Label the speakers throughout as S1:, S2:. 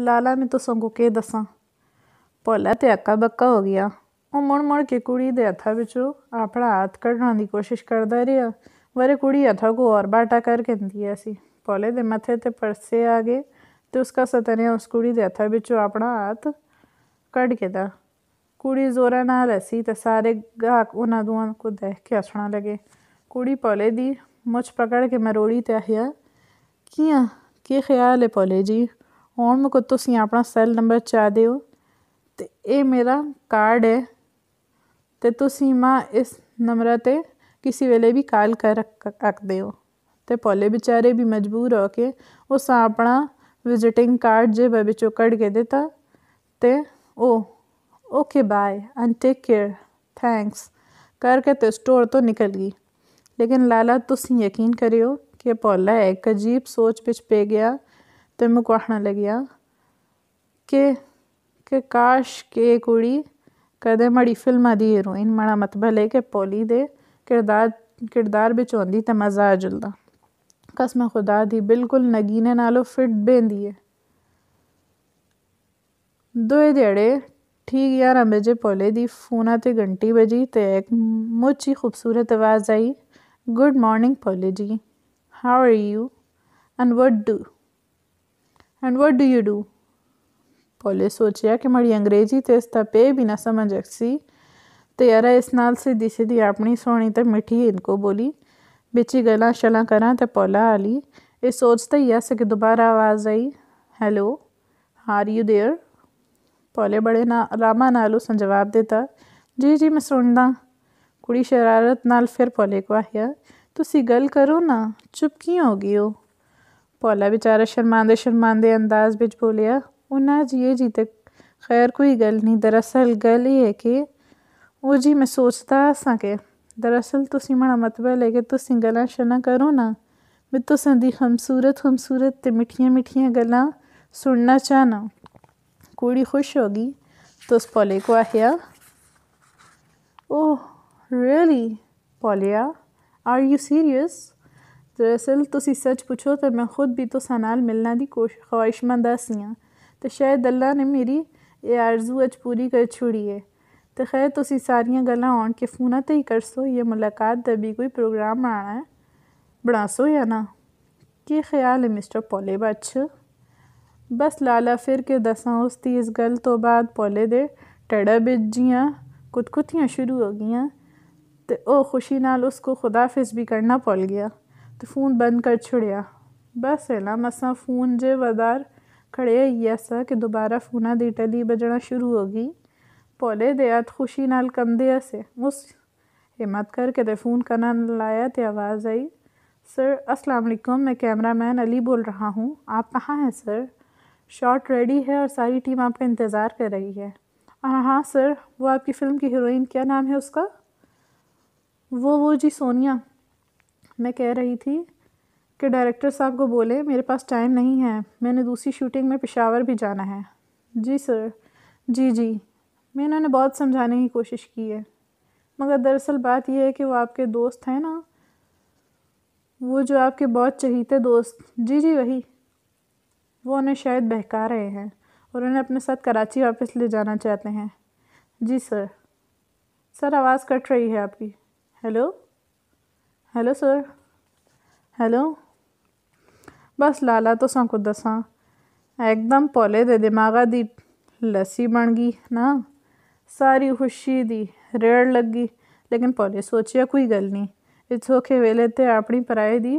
S1: ਲਾਲਾ ਮੈਂ ਤੋ ਕੋ ਕੇ ਦਸਾਂ ਭੋਲਾ ਤੇ ਅੱਕਾ ਬੱਕਾ ਹੋ ਗਿਆ ਉਹ ਮੁੜ ਮੁੜ ਕੇ ਕੁੜੀ ਦੇ ਹੱਥਾਂ ਵਿੱਚੋਂ ਆਪਣਾ ਹੱਥ ਕੱਢਣ ਦੀ ਕੋਸ਼ਿਸ਼ ਕਰਦਾ ਰਿਹਾ ਵਰੇ ਕੁੜੀ ਹੱਥਾਂ ਕੋ ਔਰ ਬਾਟਾ ਕਰ ਕਹਿੰਦੀ ਸੀ ਭੋਲੇ ਦੇ ਮੱਥੇ ਤੇ ਪਰਸੇ ਆ ਗਏ ਤੇ ਉਸਕਾ ਸਤਨਿਆ ਉਸ ਕੁੜੀ ਦੇ ਹੱਥਾਂ ਵਿੱਚੋਂ ਆਪਣਾ ਹੱਥ ਕੱਢ ਕੇ ਦਾ ਕੁੜੀ ਜ਼ੋਰਾਂ ਨਾਲ ਹੱਸੀ ਤੇ ਸਾਰੇ ਗਾਹਕ ਉਹਨਾਂ ਦੋਵਾਂ ਕੋ ਦੇਖ ਕੇ ਹੱਸਣ ਲੱਗੇ ਕੁੜੀ ਭੋਲੇ ਦੀ ਮੁੱਛ ਪਕੜ ਕੇ ਮਰੋੜੀ ਤੇ ਆਇਆ ਕੀ ਆ ਕੀ ਖਿਆਲ ਹੈ ਭੋਲੇ ਜੀ हूँ मुको तुम अपना सैल नंबर चाह दौ तो ये मेरा कार्ड है तो तुम मैं इस नंबर से किसी वेले भी कॉल कर रखते हो तो पौले बेचारे भी मजबूर हो के उस अपना विजिटिंग कार्ड जेबों कड़ के देता तो oh okay bye and take care thanks करके तो स्टोर तो निकल गई लेकिन लाला तुम यकीन करो कि पौला एक अजीब सोच पे गया लगी ಲಗಿಯ के के काश के कुड़ी कदे मड़ी फिल्म हीरोइन इन मणा है कि पोली दे किरदार किरदार भी चोंदी तो मज़ा आ जुलदा कसम खुदा दी बिल्कुल नगीने नालो फिट बेंदी है दुए दिहाड़े ठीक ग्यारह बजे पोले दी फ़ोना ते घंटी बजी ते एक मुच ही खूबसूरत आवाज़ आई good morning Pole ji how are you and what do and what do you do Pole सोचिया कि माड़ी अंग्रेजी तो इसका पे भी ना समझ सी तो यार इस नाल सीधी सीधी अपनी सोनी तो मिठी इनको बोली बिच ही गलां शलां करा तो पोला आली ये सोचते तो ही हस कि दोबारा आवाज़ आई hello are you there Paule बड़े ना रामा नाल उस जवाब देता जी जी मैं सुनदा कुड़ी शरारत नाल फिर पौले को आया तुसी गल करो ना चुप क्यों हो गई हो भोला बेचारा शर्मांदे शर्मांदे अंदाज बिच बोलिया उन्ना जिए जी तक खैर कोई गल नहीं दरअसल गल ये है कि ओ जी मैं सोचता सा के दरअसल तुसी मड़ा मतबल है कि तुसी गल्लां शल्लां करो ना मैं तुसें दी खूबसूरत खूबसूरत ते मिट्ठियां मिट्ठियां गल्लां सुनना चाह्ना कुड़ी खुश होगी तुस भोले को आखेआ ओह रियली भोलिया आर यू सीरियस दरअसल तुम सच पुछो तो मैं खुद भी तो सनाल मिलना की कोश ख्वाहिशमंद हाँ तो शायद अल्लाह ने मेरी ये आरजू अच पूरी कर ਕਰ है तो खैर तुम सारिया गल् आन के फोन तो ही सो या मुलाकात का भी कोई प्रोग्राम आना है बना सो या ना की ख्याल है मिस्टर पोले बच बस लाला फिर के दसा उसकी इस गल तो बाद पोले दे टड़ा बिजियाँ कुतकुतियाँ शुरू हो गई तो वह खुशी नाल उसको खुदाफिज भी करना पल गया तो फ़ोन बंद कर छुड़िया बस इल्म असां फ़ोन जे वधार खड़े होइयै सर कि दोबारा फोन दी टली बजना शुरू हो गई भोले दे खुशी नाल कंधे से उस हिम्मत करके ते फ़ोन करना लाया तो आवाज़ आई सर अस्सलाम वालेकुम मैं मैन अली बोल रहा हूँ आप कहाँ हैं सर शॉट रेडी है और सारी टीम आपका इंतज़ार कर रही है हाँ हाँ सर वो आपकी फ़िल्म की हीरोइन क्या नाम है उसका वो वो जी सोनिया मैं कह रही थी कि डायरेक्टर साहब को बोले मेरे पास टाइम नहीं है मैंने दूसरी शूटिंग में पेशावर भी जाना है जी सर जी जी मैं इन्होंने बहुत समझाने की कोशिश की है मगर दरअसल बात यह है कि वो आपके दोस्त हैं ना वो जो आपके बहुत चहीते दोस्त जी जी वही वो उन्हें शायद बहका रहे हैं और उन्हें अपने साथ कराची वापस ले जाना चाहते हैं जी सर सर आवाज़ कट रही है आपकी हेलो हेलो सर हेलो बस लाला तो सौ को दसा एकदम पौले दे दिमागा दी लस्सी बन गई ना सारी खुशी दी रेड़ लगी लेकिन पौले सोचेआ कोई गल नहीं इस औखे वेले तो अपनी पराए दी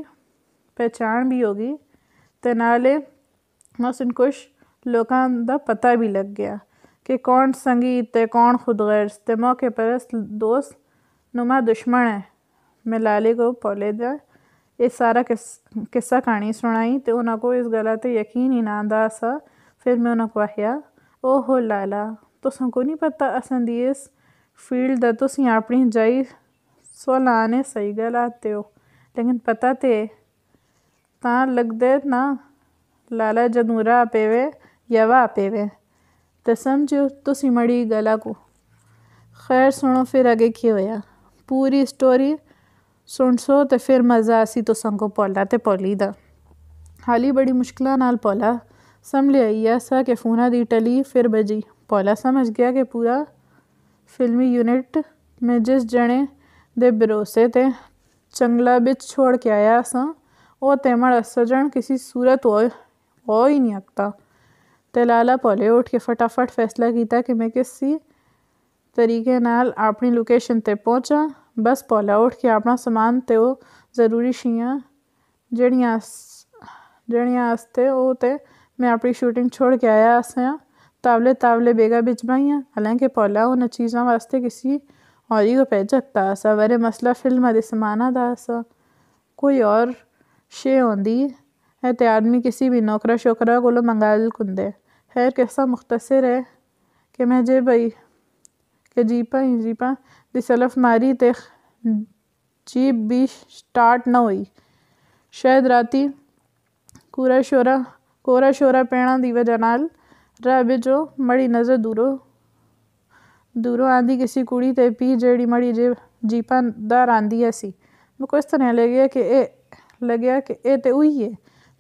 S1: पहचान भी होगी तो नाले उसन कुछ लोगों का पता भी लग गया कि कौन संगीत कौन खुदगर्ज तो मौके पर दोस्त नुमा दुश्मन है मैं लाले को पौले दा ये सारा किस किस्सा कहानी सुनाई तो उन्होंने को इस गल तो यकीन ही ना आता सा फिर मैं उन्होंने को आखिया ओहो लाला तो को नहीं पता असं इस फील्ड का तुम तो अपनी जाई सोलाने सही गल आते हो लेकिन पता तो लगता है ना लाला जदूरा आ पेवे वह आ पेवे तो समझो तुम मड़ी गला को खैर सुनो फिर अगे की होया पूरी स्टोरी सुनसो तो फिर मज़ा असी तो संगो पौला तो पौली का हाल ही बड़ी मुश्किलों नाल पौला समझ आई है स के फूना दी टली फिर बजी पौला समझ गया कि पूरा फिल्मी यूनिट में जिस जने दे भरोसे ते चंगला बिच छोड़ के आया सा वो तेमड़ सजन किसी सूरत हो हो ही नहीं आकता तो लाला पौले उठ के फटाफट फैसला किया कि मैं किसी तरीके नाल अपनी लोकेशन ते पहुँचा बस पौला उठ के अपना समान तो ज़रूरी चीज़ें जेह्ड़ियां अस जेह्ड़ियां मैं अपनी शूटिंग छोड़ के आया हाँ तावले तावले बेगा बिच हाँ हालांकि पौला उन्हें चीजों वास्ते किसी और ही को भेजक ता असा वरे मसला फिल्मा दी समाना दा कोई और शे होंदी है ते आदमी किसी भी नौकरा शौकरा को मंगाल कुंदे खैर किस्सा मुख्तसर है कि मैं जे भाई के जीपा ही जीपा दिसलफ मारी ते जीप भी स्टार्ट न हुई शायद राती कूरा शोरा कोरा शोरा पैणा की वजह न रबे जो मड़ी नज़र दूरों दूरों आंदी किसी कुड़ी ते पी जड़ी मड़ी जे जीपा दा है सी मुको तो इस तरह लगे कि ए लगे कि ए तो उ है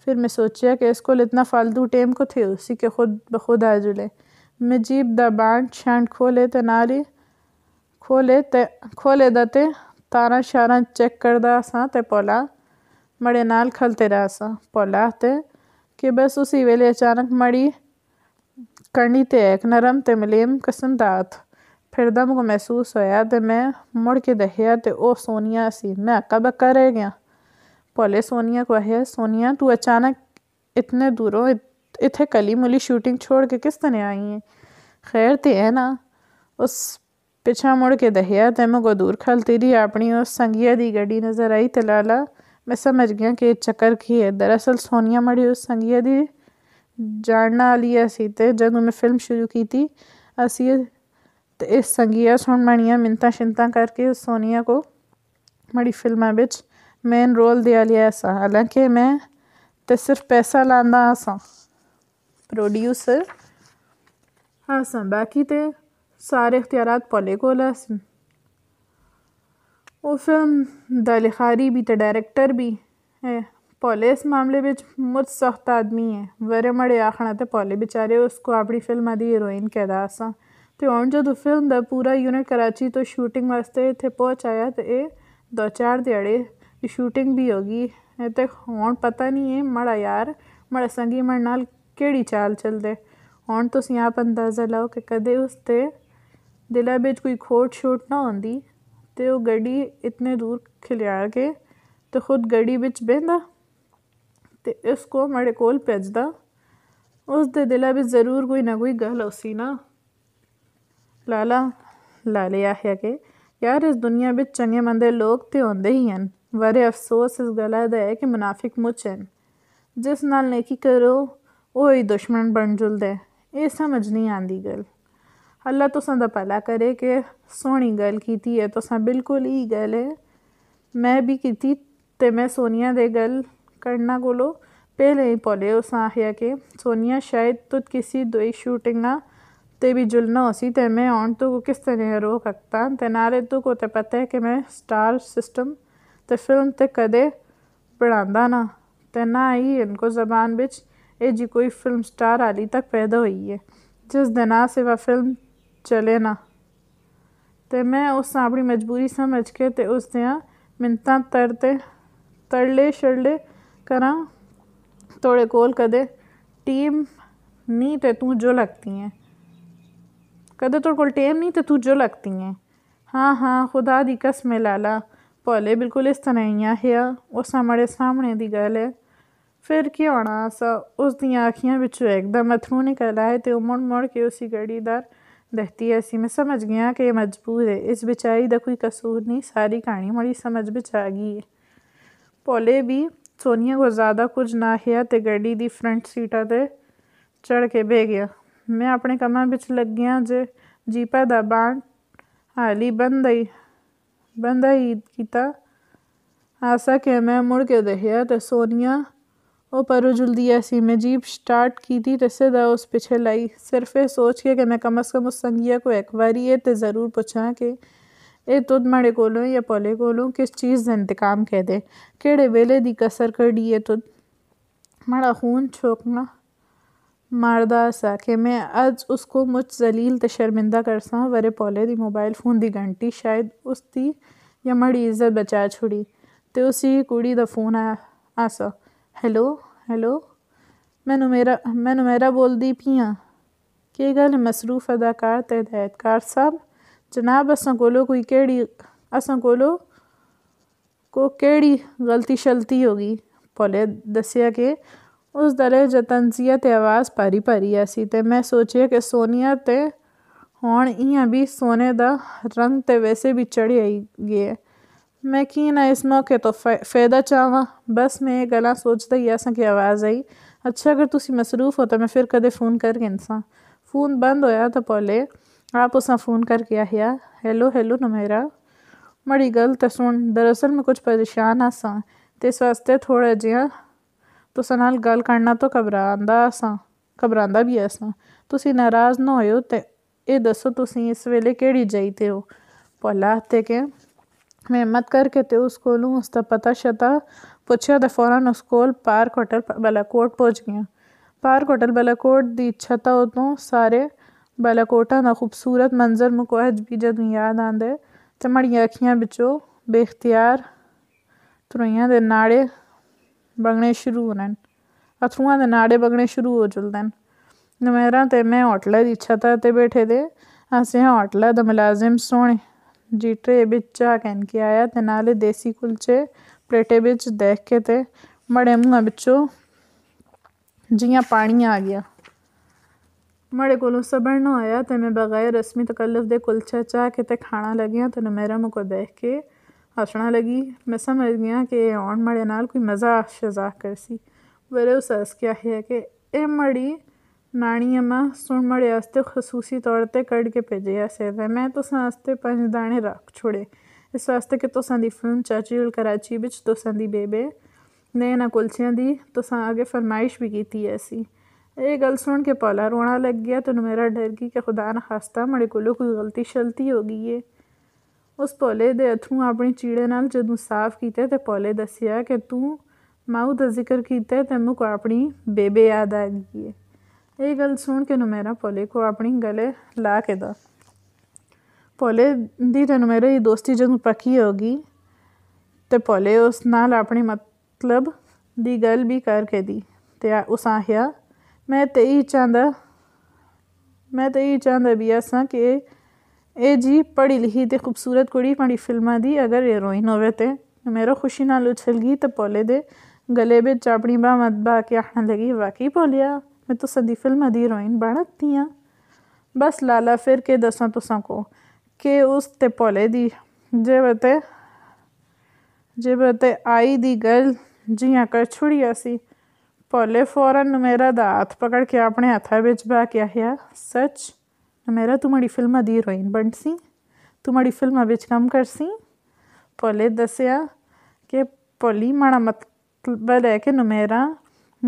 S1: फिर मैं सोचा कि इसको इतना फालतू टेम को थे उसी के खुद ब खुद आ जुले मैं जीप दबान बांट खोले तो नारी खोले ते खोले ते तारा शारा चेक करदा सा ते पोला मड़े नाल रहा सा पोला ते कि बस उसी वेले अचानक मड़ी कणी ते एक नरम ते मलेम कसम दात फिर दम को महसूस होया ते मैं मुड़ के दहिया ते ओ सोनिया सी मैं अक्का बक्का रह गया पोले सोनिया को अहेया सोनिया तू अचानक इतने दूरों इतने कली मुली शूटिंग छोड़ के किस तरह आई है खैर ते है ना उस ਪਿਛਾ ਮੁੜ ਕੇ ਦਹਿਆ ਤੇ ਮਗੋ ਦੂਰ ਖਲ ਤੇਰੀ ਆਪਣੀ ਉਸ ਸੰਗੀਆ ਦੀ ਗੱਡੀ ਨਜ਼ਰ ਆਈ ਤੇ ਲਾਲਾ ਮੈਂ ਸਮਝ ਗਿਆ ਕਿ ਇਹ ਚੱਕਰ ਕੀ ਹੈ ਦਰਅਸਲ ਸੋਨੀਆ ਮੜੀ ਉਸ ਸੰਗੀਆ ਦੀ ਜਾਣਨਾ ਵਾਲੀ ਸੀ ਤੇ ਜਦੋਂ ਮੈਂ ਫਿਲਮ ਸ਼ੁਰੂ ਕੀਤੀ ਅਸੀਂ ਤੇ ਇਸ ਸੰਗੀਆ ਸੁਣ ਮਣੀਆਂ ਮਿੰਤਾ ਸ਼ਿੰਤਾ ਕਰਕੇ ਉਸ ਸੋਨੀਆ ਕੋ ਮੜੀ ਫਿਲਮਾਂ ਵਿੱਚ ਮੇਨ ਰੋਲ ਦੇ ਲਿਆ ਸਾ ਹਾਲਾਂਕਿ ਮੈਂ ਤੇ ਸਿਰਫ ਪੈਸਾ ਲਾਂਦਾ ਸਾਂ ਪ੍ਰੋਡਿਊਸਰ ਹਾਂ ਸਾਂ ਬਾਕੀ ਤੇ सारे इख्तियार पोलेकोलस वो फिल्म दलखारी भी तो डायरेक्टर भी है पॉले इस मामले में मुझ सख्त आदमी है वरे मड़े आखना तो पॉले बेचारे उसको अपनी फिल्म दी हीरोइन कहदा सा तो हम जो फिल्म का पूरा यूनिट कराची तो शूटिंग वास्ते इतने पहुँच आया तो ये दो चार दिहाड़े शूटिंग भी होगी तो हूँ पता नहीं है मड़ा यार मड़ा संगी मेरे नाल कि चाल चलते हूँ तुम आप अंदाज़ा लाओ कि कदे उसते ਦਿਲਾਂ ਵਿੱਚ ਕੋਈ ਖੋਟ ਛੋਟ ਨਾ ਹੁੰਦੀ ਤੇ ਉਹ ਗੱਡੀ ਇਤਨੇ ਦੂਰ ਖਿਲਿਆ ਕੇ ਤੇ ਖੁਦ ਗੱਡੀ ਵਿੱਚ ਬਹਿੰਦਾ ਤੇ ਇਸ ਕੋ ਮੜੇ ਕੋਲ ਭੇਜਦਾ ਉਸ ਦੇ ਦਿਲਾਂ ਵਿੱਚ ਜ਼ਰੂਰ ਕੋਈ ਨਾ ਕੋਈ ਗੱਲ ਹੋਸੀ ਨਾ ਲਾਲਾ ਲਾਲੇ ਆਖਿਆ ਕਿ ਯਾਰ ਇਸ ਦੁਨੀਆ ਵਿੱਚ ਚੰਗੇ ਮੰਦੇ ਲੋਕ ਤੇ ਹੁੰਦੇ ਹੀ ਹਨ ਵਰੇ ਅਫਸੋਸ ਇਸ ਗੱਲ ਦਾ ਹੈ ਕਿ ਮਨਾਫਿਕ ਮੁੱਚ ਹਨ ਜਿਸ ਨਾਲ ਨੇਕੀ ਕਰੋ ਉਹ ਹੀ ਦੁਸ਼ਮਣ ਬਣ ਜੁਲਦਾ ਇਹ ਸਮਝ ਨਹੀਂ ਆਂਦੀ ਗੱਲ अल्लाह तो दा भला करे कि सोहनी गल की है तो बिल्कुल ही गल है मैं भी की ते सोनिया दे गल करना कोलू पहले ही पौले उस आखिया कि सोनिया शायद तुत किसी दूई शूटिंग ते भी जुलना उसी ते मैं तो को किस तरह रोक सकता ते तो को ते पता है कि मैं स्टार सिस्टम ते फिल्म ते कदे बढ़ा ना ते ना ही इनको जबान बिच ए जी कोई फिल्म स्टार आली तक पैदा हुई है जिस दिन सिवा फिल्म चले ਨਾ ਤੇ ਮੈਂ ਉਸ ਆਪਣੀ ਮਜਬੂਰੀ ਸਮਝ ਕੇ ਤੇ ਉਸ ਦੀਆਂ ਮਿੰਤਾਂ ਤਰਤੇ ਤਰਲੇ ਛੜਲੇ ਕਰਾਂ ਤੋੜੇ ਕੋਲ ਕਦੇ ਟੀਮ ਨਹੀਂ ਤੇ ਤੂੰ ਜੋ ਲੱਗਦੀ ਹੈ ਕਦੇ ਤੋੜ ਕੋਲ ਟੀਮ ਨਹੀਂ ਤੇ ਤੂੰ ਜੋ ਲੱਗਦੀ हाँ हाँ खुदा दी कसम लाला भोले बिल्कुल इस तरह ही आखिया उस मेरे सामने की गल है फिर क्या होना असा उस दियाँ अखियां बिचों एकदम अथरू निकल आए तो मुड़ मुड़ के उसी गड़ीदार बहती है असी मैं समझ गया कि यह मजबूर है इस बेचारी का कोई कसूर नहीं सारी कहानी माड़ी समझ बिच आ गई है भोले भी सोनिया को ज़्यादा कुछ ना आया तो गड्डी की फ्रंट सीटा ते चढ़ के बह गया मैं अपने कमर बिच लग जे जीपा का बाण हाली बंद ही बंद ही किया आशा कि मैं मुड़ के देखिया तो सोनिया ओह् परो दिया सी मैं जीप स्टार्ट थी रस्से दा उस पिच्छें लाई सिर्फ सोच के कि मैं कम अज कम उस संगिया को एक बारी एह् तो जरूर पुच्छां कि एह् तुस म्हाड़े को या पौले को किस चीज का इंतकाम दे किड़े वेले दी कसर कड्ढी ऐ तुद माड़ा खून छोकना मारदा सा कि मैं आज उसको मुझ जलील तो शर्मिंदा कर सा वरे भोले दी मोबाइल फोन दी घंटी शायद उसकी या माड़ी इज्जत बचा छुड़ी तो उसी कुड़ी का फोन आसा हैलो हैलो मैं नुमेरा मैं नुमेरा बोल दी पी हाँ केह् गल मसरूफ अदाकार ते हिदायतकार साहब जनाब असा कोला कोई केह्ड़ी असां कोला को केह्ड़ी गलती शलती होगी गेई दसिया के उस दले चा तन्जिया ते अवाज भारी भारी ऐसी ते मैं सोचेआ कि सोनिया ते हून इं भी सोने दा रंग ते वैसे भी चढ़ आई गए ਮੈਂ ਕੀ ਨਾ ਇਸ ਮੌਕੇ ਤੋਂ ਫਾਇਦਾ ਚਾਹਾਂ ਬਸ ਮੈਂ ਇਹ ਗੱਲਾਂ ਸੋਚਦਾ ਹੀ ਐਸਾਂ ਕਿ ਆਵਾਜ਼ ਆਈ ਅੱਛਾ ਅਗਰ ਤੁਸੀਂ ਮਸਰੂਫ ਹੋ ਤਾਂ ਮੈਂ ਫਿਰ ਕਦੇ ਫੋਨ ਕਰਕੇ ਇਨਸਾਂ ਫੋਨ ਬੰਦ ਹੋਇਆ ਤਾਂ ਪੋਲੇ ਆਪ ਉਸਾਂ फ़ोन करके आया हेलो हेलो नमेरा मड़ी गल तो सुन दरअसल मैं कुछ परेशान आसा तो इस वास्ते थोड़ा जहा तुसा नाल गल करना तो घबरांदा आसा घबरांदा भी आसा तुसी नाराज़ ना होयो ते ਇਹ ਦੱਸੋ ਤੁਸੀਂ ਇਸ ਵੇਲੇ ਕਿਹੜੀ ਜਾਈ ਤੇ ਹੋ ਭਲਾ ਤੇ ਕਿ महिमत करके तो उस कोलू उसका पता शता पूछा तो फौरन उस कोल पार्क होटल बालाकोट पहुँच गया पार्क होटल बालाकोट दी छता तो सारे बालाकोटा का खूबसूरत मंजर मुको अज भी जद याद आंदे तो ते अखियाँ बिचो बेख्तियार धरोइयां के नाड़े बगने शुरू होने अथरुआ के नाड़े बगने शुरू हो जुलते हैं नमेरा तो मैं होटल की छता ते बैठे दे असें होटल का मुलाजिम सोने ਜੀ ਟ੍ਰੇ ਵਿੱਚ ਚਾਹ ਕਹਿਨ ਕੇ ਆਇਆ ਤੇ ਨਾਲੇ ਦੇਸੀ ਕੁਲਚੇ ਪਲੇਟੇ ਵਿੱਚ ਦੇਖ ਕੇ ਤੇ ਮੜੇ ਮੂੰਹ ਵਿੱਚੋਂ ਜੀਆਂ ਪਾਣੀ ਆ ਗਿਆ ਮੜੇ ਕੋਲੋਂ ਸਬਰ ਨਾ ਆਇਆ ਤੇ ਮੈਂ ਬਗੈਰ ਰਸਮੀ ਤਕਲਫ ਦੇ ਕੁਲਚਾ ਚਾਹ ਕੇ ਤੇ ਖਾਣਾ ਲੱਗਿਆ ਤੇ ਮੇਰਾ ਮੂੰਹ ਕੋ ਦੇਖ ਕੇ ਹਸਣਾ ਲੱਗੀ ਮੈਂ ਸਮਝ ਗਿਆ ਕਿ ਇਹ ਔਣ ਮੜੇ ਨਾਲ ਕੋਈ ਮਜ਼ਾ ਸ਼ਜ਼ਾ ਕਰਸੀ ਵਰੇ ਉਸ ਹਸ ਕੀ ਹੈ ਕਿ ਇਹ ਮੜੀ નાની અמא સું મરે અસ્તે ખુસૂસી તોરતે કડકે પેજેયા સે મે તો સસ્તે પંચ દાણે રાખ છોડે એસ્સ્તે કે તો સન્દી ફુન ચાચીલ કરાચી وچ તો સન્દી બેબે નેના કુલછિયાં દી તસاں આગે ફરમાઈશ ભી કીતી હૈસી એય ગલ સુંડ કે પોલે રુણા લગ ગયા તો મેરા ડર કે ખુદા ના હસ્તા મરે કુલુ કુ ગલતી શલતી હોગી યે ઉસ પોલે દે થું આપણી ચીડે नाल जदूं સાફ કીતે تے પોલે દસિયા કે તું માઉં دا zikr કીતે તૈમુ કો આપણી બેબે યાદ આ ગઈ ਇਹ ਗੱਲ ਸੁਣ ਕੇ ਨੁਮੈਰਾ ਪੋਲੇ ਕੋ ਆਪਣੀ ਗਲੇ ਲਾ ਕੇ ਦਾ ਪੋਲੇ ਦੀ ਤੇ ਨੁਮੈਰਾ ਦੀ ਦੋਸਤੀ ਜਦੋਂ ਪੱਕੀ ਹੋ ਗਈ ਤੇ ਪੋਲੇ ਉਸ ਨਾਲ ਆਪਣੀ ਮਤਲਬ ਦੀ ਗੱਲ ਵੀ ਕਰਕੇ ਦੀ ਤੇ ਉਸ ਆਹਿਆ ਮੈਂ ਤੇ ਹੀ ਚਾਹੁੰਦਾ ਮੈਂ ਤੇ ਹੀ ਚਾਹੁੰਦਾ ਵੀ ਅਸਾਂ ਕਿ ਇਹ ਜੀ ਪੜੀ ਲਿਖੀ ਤੇ ਖੂਬਸੂਰਤ ਕੁੜੀ ਪੜੀ ਫਿਲਮਾਂ ਦੀ ਅਗਰ ਹੀਰੋਇਨ ਹੋਵੇ ਤੇ ਮੇਰਾ ਖੁਸ਼ੀ ਨਾਲ ਉਛਲ ਗਈ ਤੇ ਪੋਲੇ ਦੇ ਗਲੇ ਵਿੱਚ ਆਪਣੀ ਬਾਹ ਮਤ ਬਾ ਕੇ ਆਣ ਲੱਗੀ ਵਾਕੀ ਪੋਲਿਆ मैं तो सदी फिल्म की हीरोइन बढ़ती हाँ बस लाला फिर के दसा तुसा को कि उस ते भोले दी जे बते जे बते आई दी गल जिया कर छुड़िया सी भोले फौरन नुमेरा दा हाथ पकड़ के अपने हाथों बच्च बह के आया सच नुमेरा तू माड़ी फिल्म की हीरोइन बन सी तू माड़ी फिल्म बच्च कम कर सी पोले दसिया कि भोली माड़ा मतलब है कि नुमेरा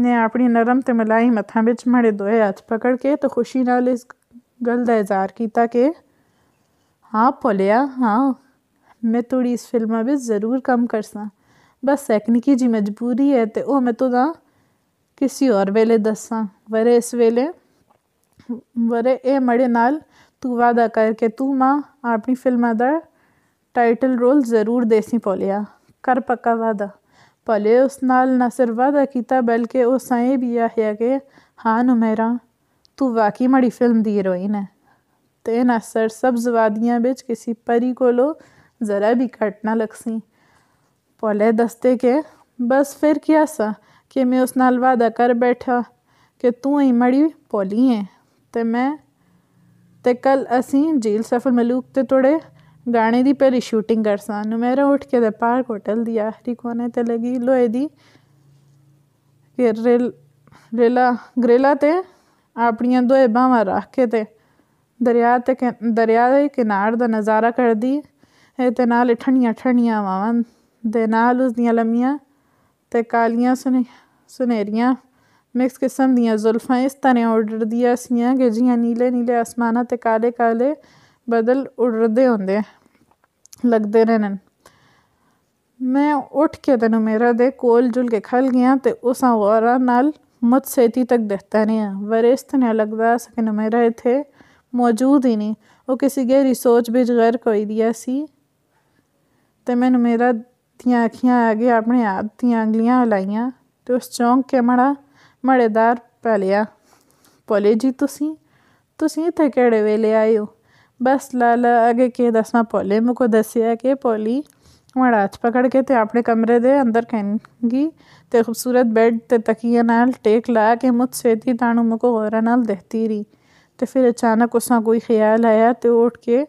S1: ਨੇ ਆਪਣੀ ਨਰਮ ਤੇ ਮਲਾਈ ਮੱਥਾਂ ਵਿੱਚ ਮੜੇ ਦੋਏ ਹੱਥ ਪਕੜ ਕੇ ਤੇ ਖੁਸ਼ੀ ਨਾਲ ਇਸ ਗੱਲ ਦਾ ਇਜ਼ਹਾਰ ਕੀਤਾ ਕਿ ਹਾਂ ਭੋਲਿਆ ਹਾਂ ਮੈਂ ਥੋੜੀ ਇਸ ਫਿਲਮਾਂ ਵਿੱਚ ਜ਼ਰੂਰ ਕੰਮ ਕਰਸਾਂ ਬਸ ਤਕਨੀਕੀ ਜੀ ਮਜਬੂਰੀ ਹੈ ਤੇ ਉਹ ਮੈਂ ਤੁਹਾਨੂੰ ਕਿਸੇ ਹੋਰ ਵੇਲੇ ਦੱਸਾਂ ਵਰੇ ਇਸ ਵੇਲੇ ਵਰੇ ਇਹ ਮੜੇ ਨਾਲ ਤੂੰ ਵਾਦਾ ਕਰਕੇ ਤੂੰ ਮਾਂ ਆਪਣੀ ਫਿਲਮਾਂ ਦਾ ਟਾਈਟਲ ਰੋਲ ਜ਼ਰੂਰ ਦੇਸੀ ਭੋਲਿਆ ਕਰ ਪੱਕਾ ਵਾਦਾ ਭਲੇ ਉਸ ਨਾਲ ਨਾ ਸਿਰ ਵਾਅਦਾ ਕੀਤਾ ਬਲਕਿ ਉਹ ਸਾਈਂ ਵੀ ਆਖਿਆ ਕਿ ਹਾਂ ਨੁਮੈਰਾ ਤੂੰ ਵਾਕਈ ਮੜੀ ਫਿਲਮ ਦੀ ਹੀਰੋਇਨ ਹੈ ਤੇ ਨਾ ਸਰ ਸਬਜ਼ ਵਾਦੀਆਂ ਵਿੱਚ ਕਿਸੇ ਪਰੀ ਕੋਲੋਂ ਜ਼ਰਾ ਵੀ ਘਟ ਨਾ ਲਗਸੀ ਭੋਲੇ ਦਸਤੇ ਕੇ ਬਸ ਫਿਰ ਕਿਆ ਸਾ ਕਿ ਮੈਂ ਉਸ ਨਾਲ ਵਾਅਦਾ ਕਰ ਬੈਠਾ ਕਿ ਤੂੰ ਹੀ ਮੜੀ ਭੋਲੀ ਹੈ ਤੇ ਮੈਂ ਤੇ ਕੱਲ ਅਸੀਂ ਜੇਲ ਸਫਲ ਮਲੂਕ ਤੇ ਤੋੜੇ गाने की पहली शूटिंग कर सूमेरा उठ के पार्क होटल की आखिरी कोने ते लगी लोहे की रेला ग्रेला ते अपनिया दोए बहवा रख के ते दरिया ते दरिया के किनार का नज़ारा कर दी ते नाल ठंडिया ठंडिया वावन दे नाल उस दिया लम्बिया ते कालिया सुने सुनेरिया मिक्स किस्म दिया जुल्फा इस तरह उडर दिया सियाँ के जिया नीले नीले आसमाना ते काले, काले ਬਦਲ ਉੜਦੇ ਹੁੰਦੇ ਲੱਗਦੇ ਰਹਿਣ ਮੈਂ ਉੱਠ ਕੇ ਤੈਨੂੰ ਮੇਰਾ ਦੇ ਕੋਲ ਜੁਲ ਕੇ ਖਲ ਗਿਆ ਤੇ ਉਸਾਂ ਗੌਰਾਂ ਨਾਲ ਮਤ ਸੇਤੀ ਤੱਕ ਦੇਖਦਾ ਨਹੀਂ ਵਰਿਸ਼ਤ ਨੇ ਲੱਗਦਾ ਨਾ ਮੇਰਾ ਇੱਥੇ ਮੌਜੂਦ ਹੀ ਨਹੀਂ ਉਹ ਕਿਸੇ ਗਹਿਰੀ ਸੋਚ ਵਿੱਚ ਗੈਰ ਕੋਈ ਦੀਆ ਸੀ ਤੇ ਮੈਨੂੰ ਮੇਰਾ ਦੀਆਂ ਅੱਖੀਆਂ ਆ ਗਏ ਆਪਣੇ ਆਪ ਦੀਆਂ ਅੰਗਲੀਆਂ ਹਲਾਈਆਂ ਤੇ ਉਸ ਚੌਂਕ ਕੇ ਮੜਾ ਮੜੇਦਾਰ ਪੈ ਲਿਆ ਪੋਲੇ ਜੀ ਤੁਸੀਂ ਤੁਸੀਂ ਇੱਥੇ ਕਿਹੜੇ ਵੇਲੇ ਆਏ ਹੋ बस બસ अगे के दसना પોલે मुको दसिया के पोली हमारा हाथ पकड़ के ते अपने कमरे दे अंदर कहेंगी तो खूबसूरत बेड ते तकिया नाल टेक ला के मुझ सेती तानु मुको गौरा नाल देती रही तो फिर अचानक उसका कोई ख्याल आया तो उठ के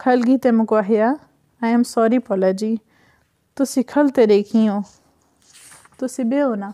S1: खल गई ते मुको आया आई एम सॉरी पोला जी तुसी खल ते रेखी हो तुसी बे हो ना